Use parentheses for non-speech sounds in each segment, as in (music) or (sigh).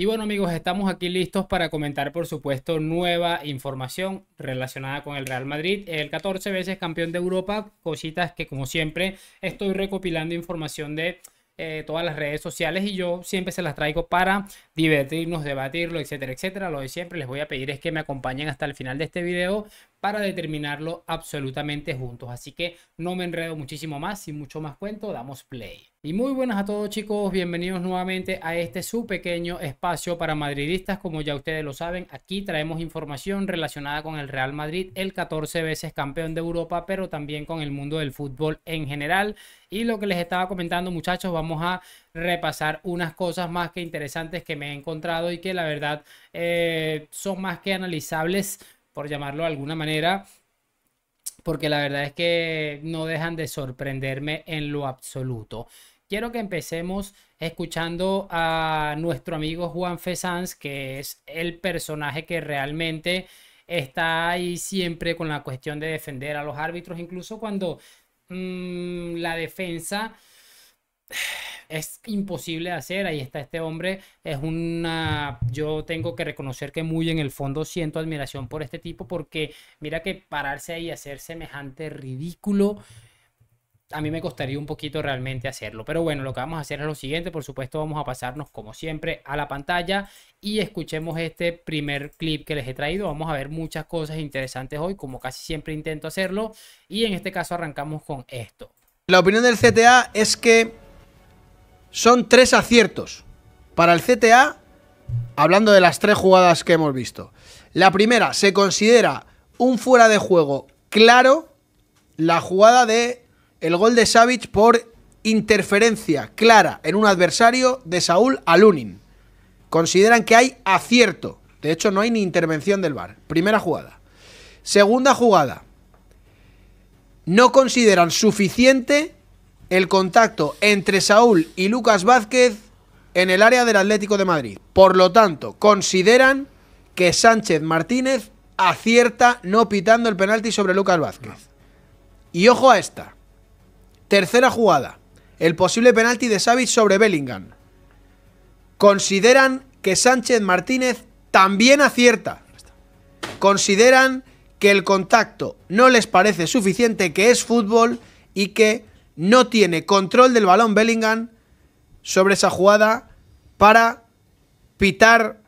Y bueno amigos, estamos aquí listos para comentar por supuesto nueva información relacionada con el Real Madrid, el 14 veces campeón de Europa, cositas que como siempre estoy recopilando información de eh, todas las redes sociales y yo siempre se las traigo para divertirnos, debatirlo, etcétera, etcétera. Lo de siempre les voy a pedir es que me acompañen hasta el final de este video para determinarlo absolutamente juntos. Así que no me enredo muchísimo más, sin mucho más cuento, damos play. Y muy buenas a todos chicos, bienvenidos nuevamente a este su pequeño espacio para madridistas, como ya ustedes lo saben, aquí traemos información relacionada con el Real Madrid, el 14 veces campeón de Europa, pero también con el mundo del fútbol en general. Y lo que les estaba comentando muchachos, vamos a repasar unas cosas más que interesantes que me he encontrado y que la verdad eh, son más que analizables por llamarlo de alguna manera, porque la verdad es que no dejan de sorprenderme en lo absoluto. Quiero que empecemos escuchando a nuestro amigo Juan Fesanz, que es el personaje que realmente está ahí siempre con la cuestión de defender a los árbitros, incluso cuando mm, la defensa es imposible hacer. Ahí está este hombre. Es una. Yo tengo que reconocer que muy en el fondo siento admiración por este tipo, porque mira que pararse ahí y hacer semejante ridículo. A mí me costaría un poquito realmente hacerlo. Pero bueno, lo que vamos a hacer es lo siguiente. Por supuesto, vamos a pasarnos como siempre a la pantalla y escuchemos este primer clip que les he traído. Vamos a ver muchas cosas interesantes hoy, como casi siempre intento hacerlo. Y en este caso arrancamos con esto. La opinión del CTA es que son tres aciertos para el CTA, hablando de las tres jugadas que hemos visto. La primera, se considera un fuera de juego claro la jugada de el gol de Savic por interferencia clara en un adversario de Saúl Alunin. Consideran que hay acierto. De hecho, no hay ni intervención del VAR. Primera jugada. Segunda jugada. No consideran suficiente el contacto entre Saúl y Lucas Vázquez en el área del Atlético de Madrid. Por lo tanto, consideran que Sánchez Martínez acierta no pitando el penalti sobre Lucas Vázquez. Y ojo a esta. Tercera jugada. El posible penalti de Xavi sobre Bellingham. Consideran que Sánchez Martínez también acierta. Consideran que el contacto no les parece suficiente, que es fútbol y que no tiene control del balón Bellingham sobre esa jugada para pitar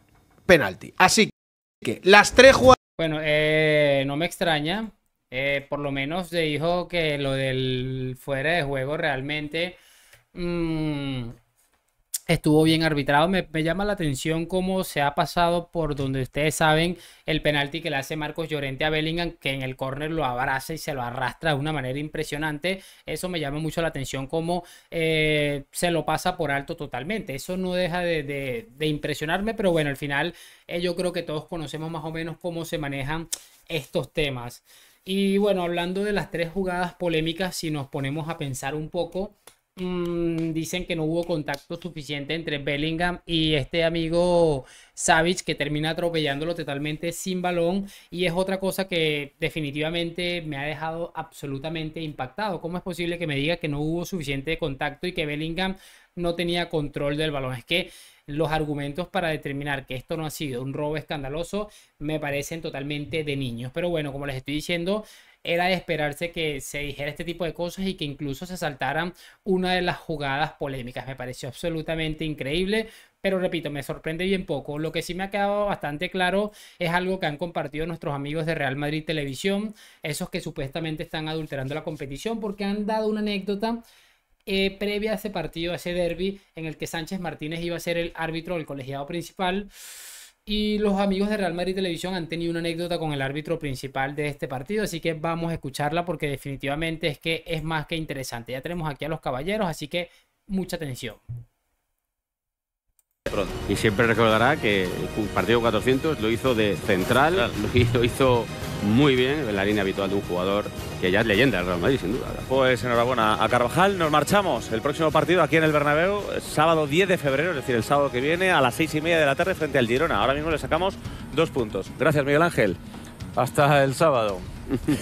penalti. Así que las tres jugadas... Bueno, eh, no me extraña. Eh, por lo menos se dijo que lo del fuera de juego realmente mm, estuvo bien arbitrado. Me, llama la atención cómo se ha pasado por donde ustedes saben el penalti que le hace Marcos Llorente a Bellingham, que en el córner lo abraza y se lo arrastra de una manera impresionante. Eso me llama mucho la atención cómo eh, se lo pasa por alto totalmente. Eso no deja de, impresionarme, pero bueno, al final eh, yo creo que todos conocemos más o menos cómo se manejan estos temas. Y bueno, hablando de las tres jugadas polémicas, si nos ponemos a pensar un poco, Mm, dicen que no hubo contacto suficiente entre Bellingham y este amigo Savage que termina atropellándolo totalmente sin balón y es otra cosa que definitivamente me ha dejado absolutamente impactado. ¿Cómo es posible que me diga que no hubo suficiente contacto y que Bellingham no tenía control del balón? Es que los argumentos para determinar que esto no ha sido un robo escandaloso me parecen totalmente de niños. Pero bueno, como les estoy diciendo, era de esperarse que se dijera este tipo de cosas y que incluso se saltaran una de las jugadas polémicas. Me pareció absolutamente increíble, pero repito, me sorprende bien poco. Lo que sí me ha quedado bastante claro es algo que han compartido nuestros amigos de Real Madrid Televisión, esos que supuestamente están adulterando la competición porque han dado una anécdota eh, previa a ese partido, a ese derby, en el que Sánchez Martínez iba a ser el árbitro, del colegiado principal. Y los amigos de Real Madrid Televisión han tenido una anécdota con el árbitro principal de este partido, así que vamos a escucharla porque definitivamente es que es más que interesante. Ya tenemos aquí a los caballeros, así que mucha atención. Y siempre recordará que el partido 400 lo hizo de central, (laughs) lo hizo muy bien, en la línea habitual de un jugador que ya es leyenda del Real Madrid, sin duda. Pues enhorabuena a Carvajal, nos marchamos. El próximo partido aquí en el Bernabéu, sábado 10 de febrero, es decir, el sábado que viene, a las 6 y media de la tarde frente al Girona. Ahora mismo le sacamos dos puntos. Gracias, Miguel Ángel. Hasta el sábado. (laughs)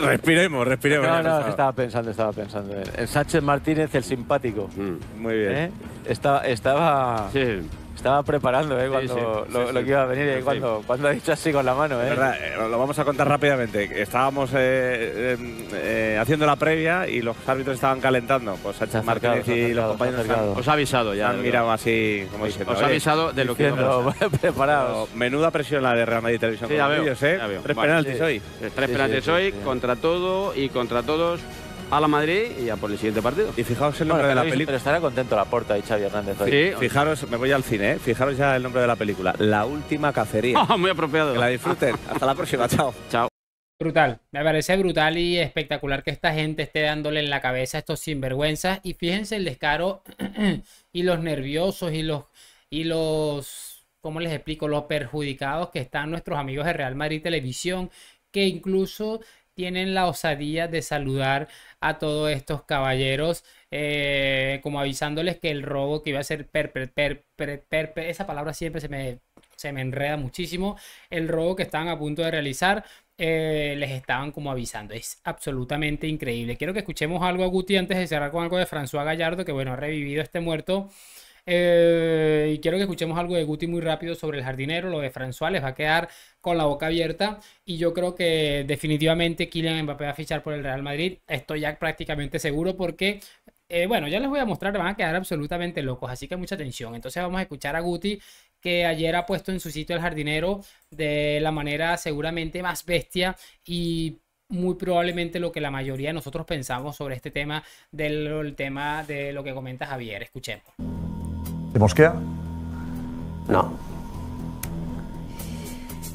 respiremos, respiremos. No, no, estaba pensando, estaba pensando. En Sánchez Martínez, el simpático. Mm, muy bien. ¿Eh? Estaba... estaba... Sí. Estaba preparando ¿eh? cuando, lo, que iba a venir y cuando, cuando ha dicho así con la mano. ¿eh? Verdad, eh, lo vamos a contar rápidamente. Estábamos eh, eh, haciendo la previa y los árbitros estaban calentando. Pues Sánchez Martínez y los compañeros os ha avisado ya. Han mirado así, como diciendo, Os ha avisado de lo que no (laughs) preparados. Menuda presión la de Real Madrid Televisión. Tres penaltis hoy. Tres penaltis hoy contra todo y contra todos a la Madrid y ya por el siguiente partido. Y fijaos el nombre de la película. Pero estará contento la puerta de Xavi Hernández Sí, fijaros, me voy al cine, ¿eh? fijaros ya el nombre de la película. La última cacería. (laughs) muy apropiado. Que la disfruten. (laughs) Hasta la próxima, chao. Chao. Brutal, me parece brutal y espectacular que esta gente esté dándole en la cabeza estos sinvergüenzas. Y fíjense el descaro (clears throat) y los nerviosos y los, y los, ¿cómo les explico? Los perjudicados que están nuestros amigos de Real Madrid Televisión, que incluso tienen la osadía de saludar a todos estos caballeros, eh, como avisándoles que el robo que iba a ser esa palabra siempre se me, se me enreda muchísimo, el robo que estaban a punto de realizar, eh, les estaban como avisando. Es absolutamente increíble. Quiero que escuchemos algo a Guti antes de cerrar con algo de François Gallardo, que bueno, ha revivido este muerto eh, y quiero que escuchemos algo de Guti muy rápido sobre el jardinero, lo de François, les va a quedar con la boca abierta. Y yo creo que definitivamente Kylian Mbappé va a fichar por el Real Madrid. Estoy ya prácticamente seguro porque eh, bueno, ya les voy a mostrar, van a quedar absolutamente locos, así que mucha atención. Entonces vamos a escuchar a Guti, que ayer ha puesto en su sitio el jardinero de la manera seguramente más bestia y muy probablemente lo que la mayoría de nosotros pensamos sobre este tema, del tema de lo que comenta Javier. Escuchemos. ¿Te mosquea? No.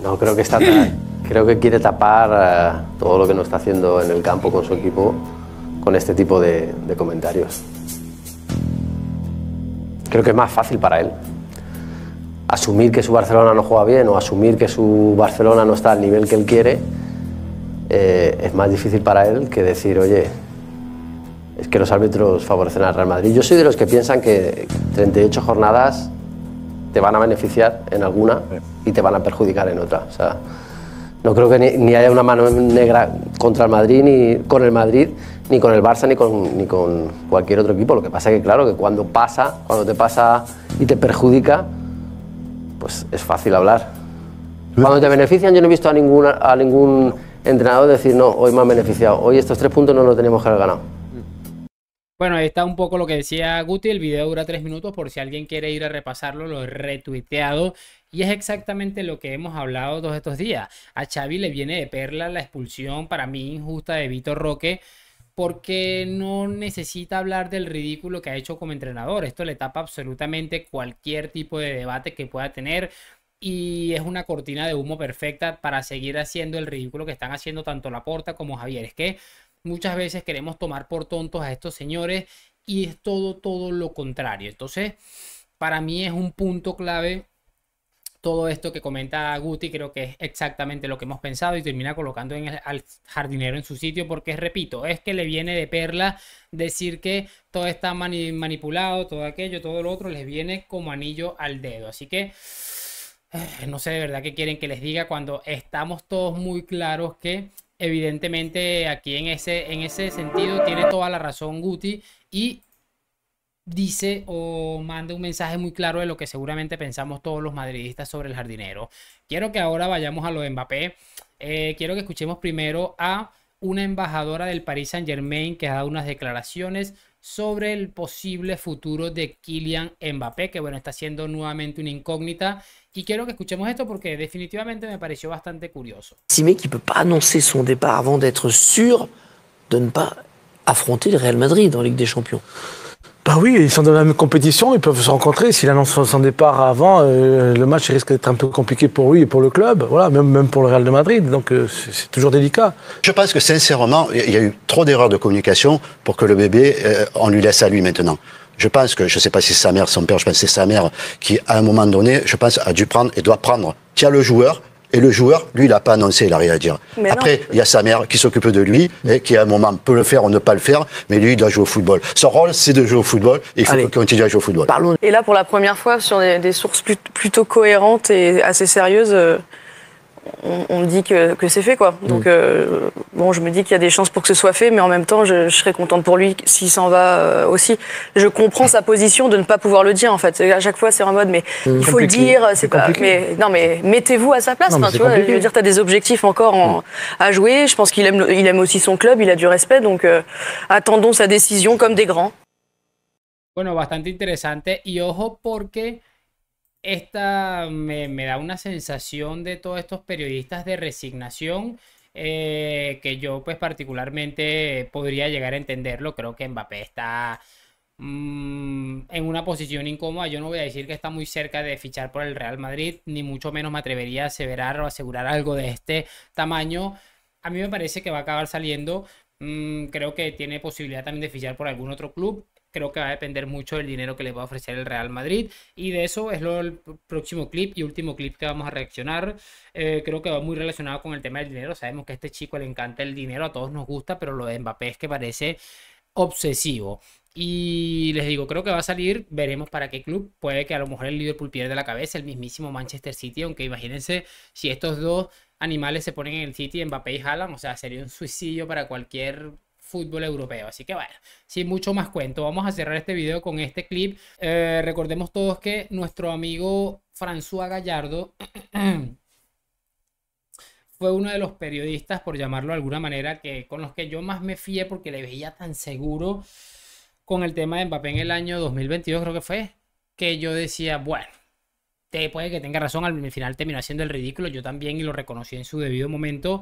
No, creo que está. (laughs) creo que quiere tapar eh, todo lo que no está haciendo en el campo con su equipo con este tipo de, comentarios. Creo que es más fácil para él asumir que su Barcelona no juega bien o asumir que su Barcelona no está al nivel que él quiere, eh, es más difícil para él que decir, oye, es que los árbitros favorecen al Real Madrid. Yo soy de los que piensan que 38 jornadas te van a beneficiar en alguna y te van a perjudicar en otra. O sea, no creo que ni, haya una mano negra contra el Madrid, ni con el Madrid, ni con el Barça, ni con, ni con cualquier otro equipo. Lo que pasa es que, claro, que cuando pasa, cuando te pasa y te perjudica, pues es fácil hablar. Cuando te benefician, yo no he visto a, ninguna, a ningún entrenador decir, no, hoy me han beneficiado, hoy estos tres puntos no los tenemos que haber ganado. Bueno, ahí está un poco lo que decía Guti. El video dura tres minutos por si alguien quiere ir a repasarlo, lo he retuiteado. Y es exactamente lo que hemos hablado todos estos días. A Xavi le viene de perla la expulsión para mí injusta de Vitor Roque porque no necesita hablar del ridículo que ha hecho como entrenador. Esto le tapa absolutamente cualquier tipo de debate que pueda tener y es una cortina de humo perfecta para seguir haciendo el ridículo que están haciendo tanto Laporta como Javier. Es que Muchas veces queremos tomar por tontos a estos señores y es todo, todo lo contrario. Entonces, para mí es un punto clave todo esto que comenta Guti, creo que es exactamente lo que hemos pensado y termina colocando en el, al jardinero en su sitio, porque repito, es que le viene de perla decir que todo está manipulado, todo aquello, todo lo otro, les viene como anillo al dedo. Así que eh, no sé de verdad qué quieren que les diga cuando estamos todos muy claros que evidentemente aquí en ese, en ese sentido tiene toda la razón Guti y dice o manda un mensaje muy claro de lo que seguramente pensamos todos los madridistas sobre el jardinero. Quiero que ahora vayamos a lo de Mbappé. Eh, quiero que escuchemos primero a una embajadora del Paris Saint Germain que ha dado unas declaraciones sobre el posible futuro de Kylian Mbappé, que bueno, está siendo nuevamente una incógnita. Y quiero que escuchemos esto porque definitivamente me pareció bastante curioso. Si me ne peut pas annoncer son départ avant d'être sûr de ne pas affronter le Real Madrid en Ligue des Champions. Ah oui, ils sont dans la même compétition, ils peuvent se rencontrer. S'il annonce son départ avant, euh, le match risque d'être un peu compliqué pour lui et pour le club, voilà, même, pour le Real de Madrid. Donc euh, c'est toujours délicat. Je pense que sincèrement, il y a eu trop d'erreurs de communication pour que le bébé, euh, on lui laisse à lui maintenant. Je pense que, je ne sais pas si c'est sa mère, son père, je pense que c'est sa mère qui, à un moment donné, je pense, a dû prendre et doit prendre. Tiens, le joueur, et le joueur, lui, il n'a pas annoncé, il n'a rien à dire. Après, il y a sa mère qui s'occupe de lui et qui, à un moment, peut le faire ou ne pas le faire, mais lui, il doit jouer au football. Son rôle, c'est de jouer au football et il faut qu'il continue à jouer au football. Parlons. Et là, pour la première fois, sur des, sources plutôt cohérentes et assez sérieuses. Euh, on, me dit que, c'est fait, quoi. Donc, mm. euh, bon, je me dis qu'il y a des chances pour que ce soit fait, mais en même temps, je, serais contente pour lui s'il s'en va euh, aussi. Je comprends sa position de ne pas pouvoir le dire, en fait. À chaque fois, c'est en mode, mais mm. il faut le dire, c'est non, mais mettez-vous à sa place, tu as veux dire, des objectifs encore mm. à jouer. Je pense qu'il aime, il aime aussi son club, il a du respect, donc euh, attendons sa décision comme des grands. bastante ojo esta me, da una sensación de todos estos periodistas de resignación eh, que yo pues particularmente podría llegar a entenderlo. Creo que Mbappé está mm, en una posición incómoda. Yo no voy a decir que está muy cerca de fichar por el Real Madrid, ni mucho menos me atrevería a aseverar o asegurar algo de este tamaño. A mí me parece que va a acabar saliendo. Mm, creo que tiene posibilidad también de fichar por algún otro club creo que va a depender mucho del dinero que les va a ofrecer el Real Madrid. Y de eso es lo el próximo clip y último clip que vamos a reaccionar. Eh, creo que va muy relacionado con el tema del dinero. Sabemos que a este chico le encanta el dinero, a todos nos gusta, pero lo de Mbappé es que parece obsesivo. Y les digo, creo que va a salir, veremos para qué club. Puede que a lo mejor el Liverpool pierda la cabeza, el mismísimo Manchester City, aunque imagínense si estos dos animales se ponen en el City, Mbappé y Haaland, o sea, sería un suicidio para cualquier fútbol europeo. Así que bueno, sin mucho más cuento, vamos a cerrar este video con este clip. Eh, recordemos todos que nuestro amigo François Gallardo (clears throat) fue uno de los periodistas, por llamarlo de alguna manera, que con los que yo más me fié porque le veía tan seguro con el tema de Mbappé en el año 2022, creo que fue, que yo decía, bueno, te puede que tenga razón, al final terminó siendo el ridículo, yo también y lo reconocí en su debido momento.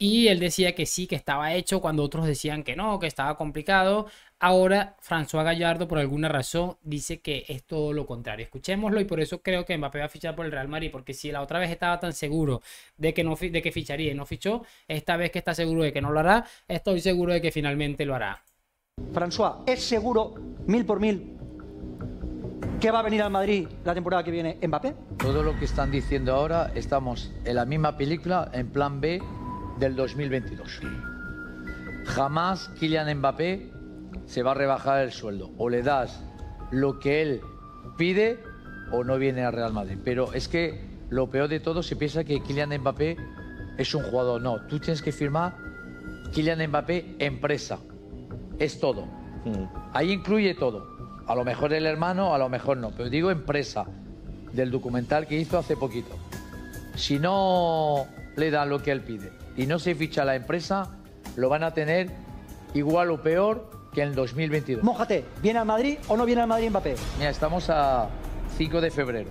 Y él decía que sí, que estaba hecho, cuando otros decían que no, que estaba complicado. Ahora François Gallardo, por alguna razón, dice que es todo lo contrario. Escuchémoslo y por eso creo que Mbappé va a fichar por el Real Madrid, porque si la otra vez estaba tan seguro de que, no, de que ficharía y no fichó, esta vez que está seguro de que no lo hará, estoy seguro de que finalmente lo hará. François, es seguro, mil por mil, Que va a venir al Madrid la temporada que viene? ¿Mbappé? Todo lo que están diciendo ahora, estamos en la misma película, en plan B, del 2022. Jamás Kylian Mbappé se va a rebajar el sueldo. O le das lo que él pide o no viene a Real Madrid. Pero es que lo peor de todo se piensa que Kylian Mbappé es un jugador. No, tú tienes que firmar Kylian Mbappé empresa. Es todo. Mm. Ahí incluye todo. A lo mejor el hermano, a lo mejor no. Pero digo empresa del documental que hizo hace poquito. Si no le da lo que él pide y no se ficha la empresa, lo van a tener igual o peor que en 2022. Mójate, ¿viene a Madrid o no viene a Madrid Mbappé? Mira, estamos a 5 de febrero.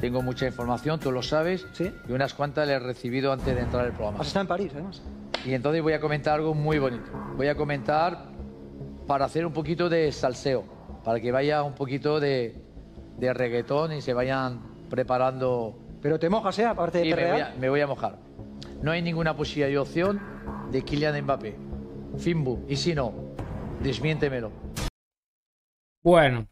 Tengo mucha información, tú lo sabes, ¿Sí? y unas cuantas le he recibido antes de entrar al programa. ¿Está en París, además. Y entonces voy a comentar algo muy bonito. Voy a comentar para hacer un poquito de salseo, para que vaya un poquito de, reggaetón y se vayan preparando. Pero te mojas, ¿eh? Aparte de sí, me voy a mojar. No hay ninguna posibilidad y opción de Kylian Mbappé. Finbu, y si no, desmiéntemelo. Bueno,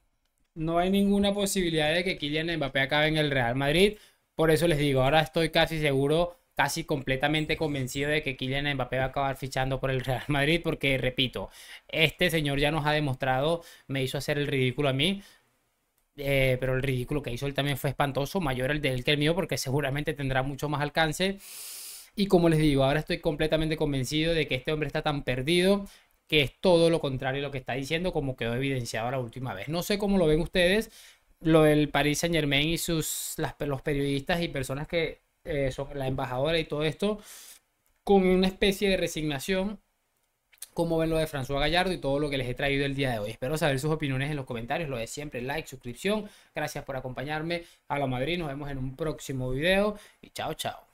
no hay ninguna posibilidad de que Kylian Mbappé acabe en el Real Madrid. Por eso les digo, ahora estoy casi seguro, casi completamente convencido de que Kylian Mbappé va a acabar fichando por el Real Madrid. Porque, repito, este señor ya nos ha demostrado, me hizo hacer el ridículo a mí. Eh, pero el ridículo que hizo él también fue espantoso, mayor el del que el mío, porque seguramente tendrá mucho más alcance. Y como les digo, ahora estoy completamente convencido de que este hombre está tan perdido que es todo lo contrario a lo que está diciendo, como quedó evidenciado la última vez. No sé cómo lo ven ustedes, lo del Paris Saint Germain y sus, los periodistas y personas que eh, son la embajadora y todo esto, con una especie de resignación, como ven lo de François Gallardo y todo lo que les he traído el día de hoy. Espero saber sus opiniones en los comentarios, lo de siempre, like, suscripción. Gracias por acompañarme a la Madrid, nos vemos en un próximo video y chao, chao.